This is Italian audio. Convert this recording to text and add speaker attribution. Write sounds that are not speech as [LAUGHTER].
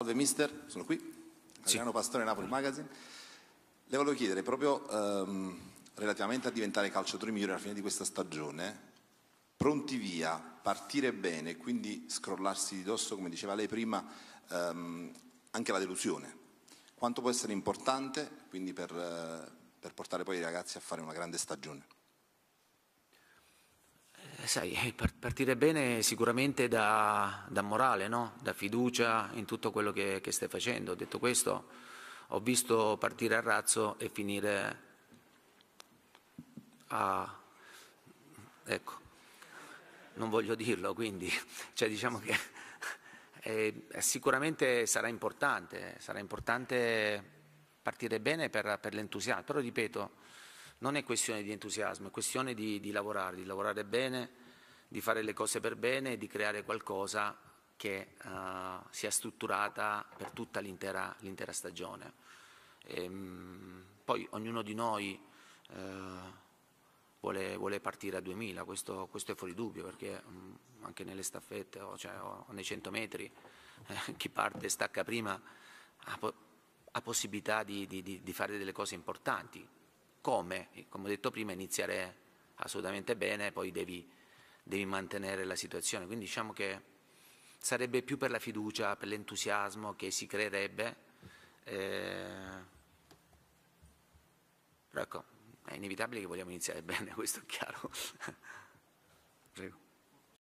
Speaker 1: Salve mister, sono qui, Adriano sì. Pastore Napoli Magazine. Le volevo chiedere proprio ehm, relativamente a diventare calciatore migliore alla fine di questa stagione, pronti via, partire bene, quindi scrollarsi di dosso, come diceva lei prima, ehm, anche la delusione. Quanto può essere importante quindi per, eh, per portare poi i ragazzi a fare una grande stagione?
Speaker 2: sai, eh, partire bene sicuramente da, da morale, no? da fiducia in tutto quello che, che, stai facendo. Detto questo, ho visto partire a razzo e finire a... ecco, non voglio dirlo, quindi, [LAUGHS] cioè diciamo che [LAUGHS] eh, sicuramente sarà importante, sarà importante partire bene per, per l'entusiasmo, però ripeto non è questione di entusiasmo, è questione di, di lavorare, di lavorare bene, di fare le cose per bene e di creare qualcosa che uh, sia strutturata per tutta l'intera, l'intera stagione. E, ehm, mh, poi ognuno di noi uh, vuole, vuole, partire a 2000, questo, questo è fuori dubbio perché mh, mm, anche nelle staffette o, cioè, o nei 100 metri eh, chi parte e stacca prima ha, po- ha possibilità di, di, di fare delle cose importanti, come, come ho detto prima, iniziare assolutamente bene, poi devi, devi mantenere la situazione. Quindi diciamo che sarebbe più per la fiducia, per l'entusiasmo che si creerebbe. Eh, ecco, è inevitabile che vogliamo iniziare [LAUGHS] bene, questo è chiaro.